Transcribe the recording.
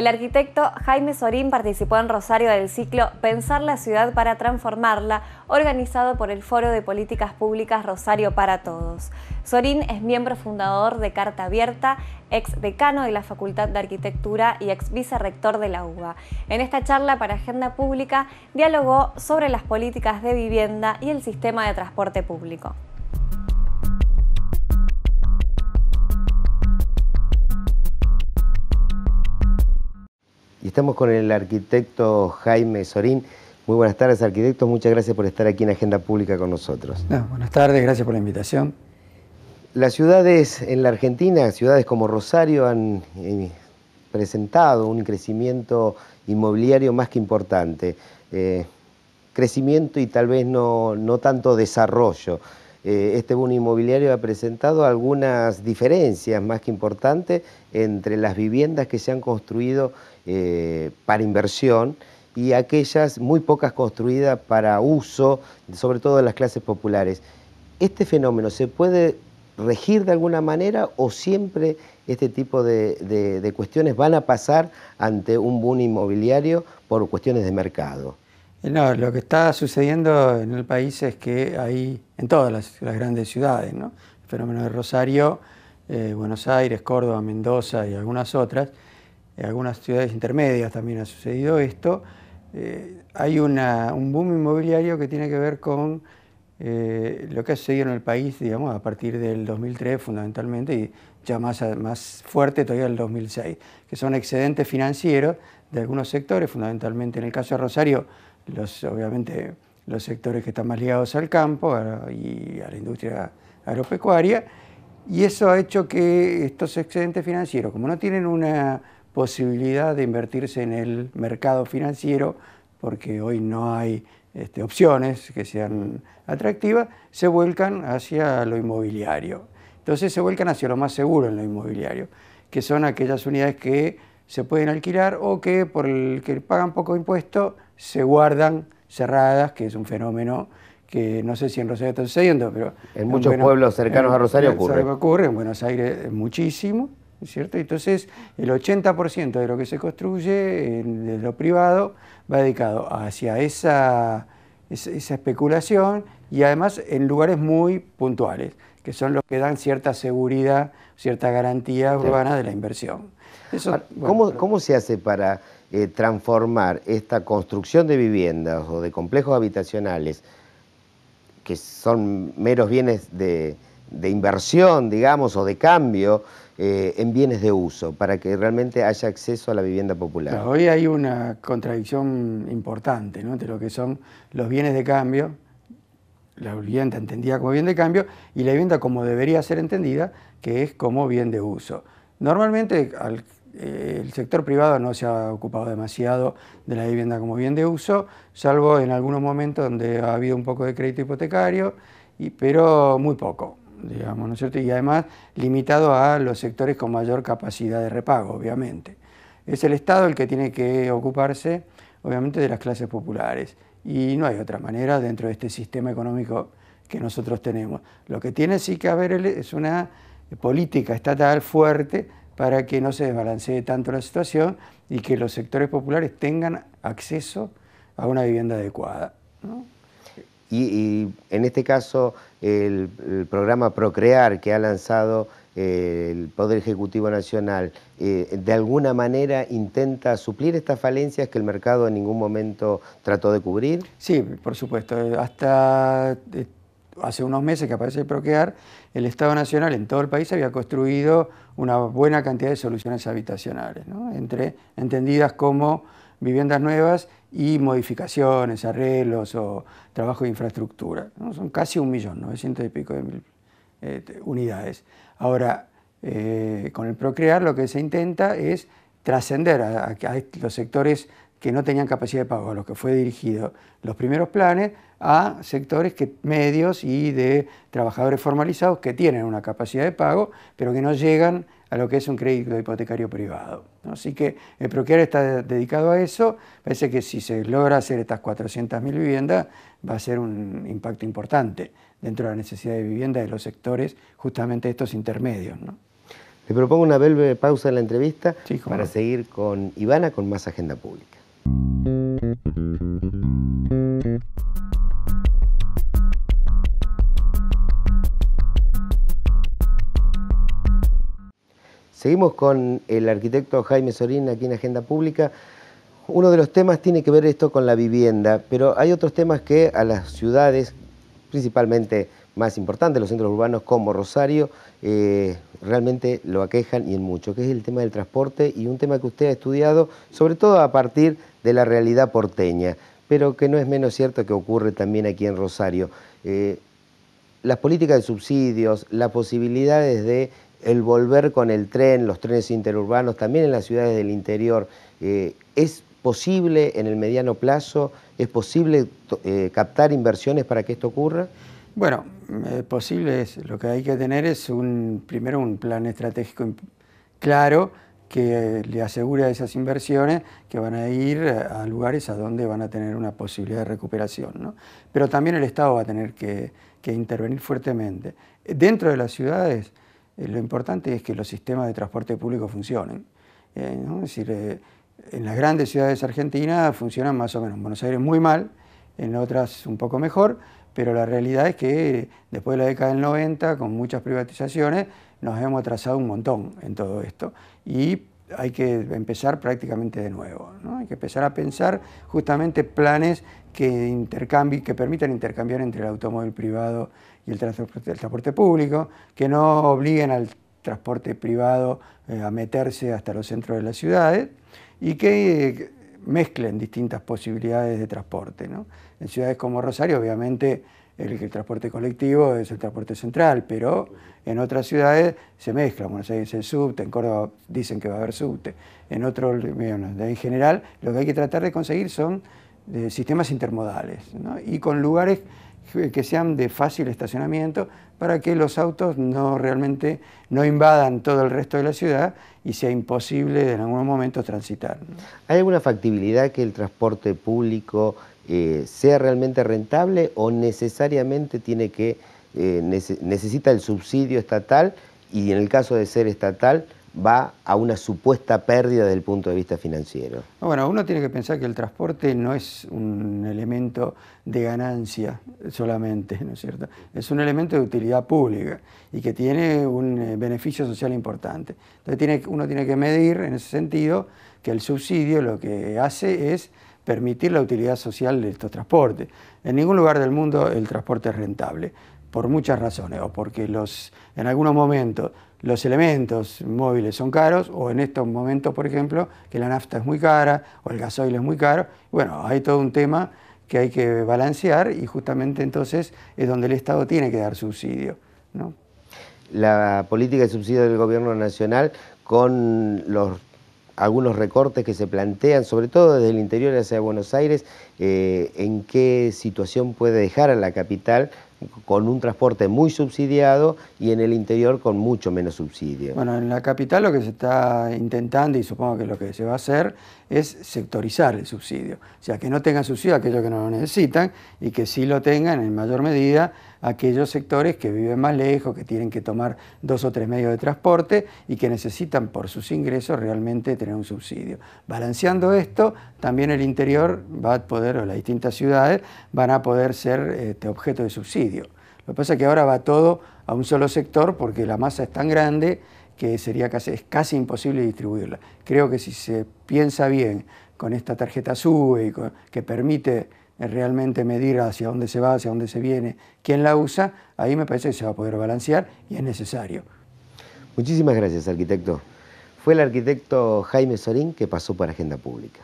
El arquitecto Jaime Sorín participó en Rosario del ciclo Pensar la ciudad para transformarla, organizado por el Foro de Políticas Públicas Rosario para Todos. Sorín es miembro fundador de Carta Abierta, ex decano de la Facultad de Arquitectura y ex vicerrector de la UBA. En esta charla para Agenda Pública dialogó sobre las políticas de vivienda y el sistema de transporte público. Y estamos con el arquitecto Jaime Sorín. Muy buenas tardes, arquitecto. Muchas gracias por estar aquí en Agenda Pública con nosotros. buenas tardes, gracias por la invitación. Las ciudades en la Argentina, ciudades como Rosario, han eh, presentado un crecimiento inmobiliario más que importante. Eh, crecimiento y tal vez no, tanto desarrollo. Eh, este boom inmobiliario ha presentado algunas diferencias más que importantes entre las viviendas que se han construido eh, para inversión y aquellas muy pocas construidas para uso, sobre todo de las clases populares. ¿Este fenómeno se puede regir de alguna manera o siempre este tipo de, cuestiones van a pasar ante un boom inmobiliario por cuestiones de mercado? Eh, no, lo que está sucediendo en el país es que hay, en todas las, grandes ciudades, ¿no? el fenómeno de Rosario, eh, Buenos Aires, Córdoba, Mendoza y algunas otras, en algunas ciudades intermedias también ha sucedido esto, eh, hay un boom inmobiliario que tiene que ver con eh, lo que ha sucedido en el país, digamos, a partir del 2003 fundamentalmente y ya más, fuerte todavía el 2006, que son excedentes financieros de algunos sectores, fundamentalmente en el caso de Rosario, los, obviamente los sectores que están más ligados al campo y a la industria agropecuaria, y eso ha hecho que estos excedentes financieros, como no tienen una posibilidad de invertirse en el mercado financiero, porque hoy no hay este, opciones que sean atractivas, se vuelcan hacia lo inmobiliario. Entonces se vuelcan hacia lo más seguro en lo inmobiliario, que son aquellas unidades que se pueden alquilar o que por el que pagan poco impuesto se guardan cerradas, que es un fenómeno que no sé si en Rosario está sucediendo, pero... En muchos pueblos cercanos a Rosario ocurre. ocurre, en Buenos Aires muchísimo. Entonces, el 80% de lo que se construye, eh, de lo privado, va dedicado hacia esa, especulación y además en lugares muy puntuales, que son los que dan cierta seguridad, cierta garantía urbana de la inversión. ¿cómo, se hace para eh, transformar esta construcción de viviendas o de complejos habitacionales, que son meros bienes de inversión, digamos, o de cambio, eh, en bienes de uso, para que realmente haya acceso a la vivienda popular. hoy hay una contradicción importante entre lo que son los bienes de cambio, la vivienda entendida como bien de cambio, y la vivienda como debería ser entendida, que es como bien de uso. Normalmente eh, el sector privado no se ha ocupado demasiado de la vivienda como bien de uso, salvo en algunos momentos donde ha habido un poco de crédito hipotecario, pero muy poco digamos, ¿no es cierto? Y además limitado a los sectores con mayor capacidad de repago, obviamente. Es el Estado el que tiene que ocuparse, obviamente, de las clases populares. Y no hay otra manera dentro de este sistema económico que nosotros tenemos. Lo que tiene sí que haber es una política estatal fuerte para que no se desbalancee tanto la situación y que los sectores populares tengan acceso a una vivienda adecuada. ¿no? Y, en este caso, el, programa Procrear que ha lanzado eh, el Poder Ejecutivo Nacional, eh, de alguna manera intenta suplir estas falencias que el mercado en ningún momento trató de cubrir? Sí, por supuesto. Hasta eh, hace unos meses que aparece Procrear, el Estado Nacional en todo el país había construido una buena cantidad de soluciones habitacionales, Entre, entendidas como viviendas nuevas y modificaciones, arreglos o trabajo de infraestructura. Son casi un millón, 900 y pico de mil este, unidades. Ahora, eh, con el Procrear lo que se intenta es trascender a, a, los sectores que no tenían capacidad de pago, a los que fue dirigido los primeros planes, a sectores que, medios y de trabajadores formalizados que tienen una capacidad de pago, pero que no llegan a lo que es un crédito hipotecario privado. Así que el Procrear está dedicado a eso. Parece que si se logra hacer estas 400.000 viviendas, va a ser un impacto importante dentro de la necesidad de vivienda de los sectores, justamente estos intermedios. Le propongo una breve pausa en la entrevista para seguir con Ivana con más agenda pública. Seguimos con el arquitecto Jaime Sorín aquí en Agenda Pública. Uno de los temas tiene que ver esto con la vivienda, pero hay otros temas que a las ciudades, principalmente más importantes, los centros urbanos como Rosario, eh, realmente lo aquejan y en mucho, que es el tema del transporte y un tema que usted ha estudiado, sobre todo a partir de la realidad porteña, pero que no es menos cierto que ocurre también aquí en Rosario. Eh, las políticas de subsidios, las posibilidades de el volver con el tren, los trenes interurbanos, también en las ciudades del interior, eh, es posible en el mediano plazo, es posible eh, captar inversiones para que esto ocurra. Bueno, eh, posible es. Lo que hay que tener es un primero un plan estratégico claro que le asegure a esas inversiones que van a ir a lugares a donde van a tener una posibilidad de recuperación. Pero también el Estado va a tener que, que intervenir fuertemente. Dentro de las ciudades, eh, lo importante es que los sistemas de transporte público funcionen. Eh, eh, en las grandes ciudades argentinas funcionan más o menos. En Buenos Aires muy mal, en otras un poco mejor, pero la realidad es que después de la década del 90, con muchas privatizaciones, nos hemos atrasado un montón en todo esto y hay que empezar prácticamente de nuevo. Hay que empezar a pensar justamente planes que, que permitan intercambiar entre el automóvil privado y el transporte, público, que no obliguen al transporte privado eh, a meterse hasta los centros de las ciudades y que eh, mezclen distintas posibilidades de transporte. ¿no? En ciudades como Rosario, obviamente, el, transporte colectivo es el transporte central, pero en otras ciudades se mezcla. Buenos Aires es el subte, en Córdoba dicen que va a haber subte, en otros, en general, lo que hay que tratar de conseguir son eh, sistemas intermodales y con lugares eh, que sean de fácil estacionamiento para que los autos no realmente no invadan todo el resto de la ciudad y sea imposible en algún momento transitar. ¿Hay alguna factibilidad que el transporte público eh, sea realmente rentable o necesariamente tiene que eh, necesita el subsidio estatal y en el caso de ser estatal va a una supuesta pérdida desde el punto de vista financiero. Bueno, uno tiene que pensar que el transporte no es un elemento de ganancia solamente, ¿no es cierto? Es un elemento de utilidad pública y que tiene un eh, beneficio social importante. Entonces uno tiene que medir en ese sentido que el subsidio lo que hace es permitir la utilidad social de estos transportes. En ningún lugar del mundo el transporte es rentable, por muchas razones, o porque los, en algunos momentos los elementos móviles son caros, o en estos momentos, por ejemplo, que la nafta es muy cara, o el gasoil es muy caro. Bueno, hay todo un tema que hay que balancear y justamente entonces es donde el Estado tiene que dar subsidio. La política de subsidio del gobierno nacional con los algunos recortes que se plantean, sobre todo desde el interior hacia Buenos Aires, eh, en qué situación puede dejar a la capital con un transporte muy subsidiado y en el interior con mucho menos subsidio. Bueno, en la capital lo que se está intentando y supongo que lo que se va a hacer es sectorizar el subsidio, o sea, que no tengan subsidio aquellos que no lo necesitan y que sí lo tengan en mayor medida aquellos sectores que viven más lejos, que tienen que tomar dos o tres medios de transporte y que necesitan por sus ingresos realmente tener un subsidio. Balanceando esto, también el interior va a poder, o las distintas ciudades van a poder ser este, objeto de subsidio. Lo que pasa es que ahora va todo a un solo sector porque la masa es tan grande que sería casi, es casi imposible distribuirla. Creo que si se piensa bien con esta tarjeta SUBE que permite realmente medir hacia dónde se va, hacia dónde se viene, quién la usa, ahí me parece que se va a poder balancear y es necesario. Muchísimas gracias, arquitecto. Fue el arquitecto Jaime Sorín que pasó por Agenda Pública.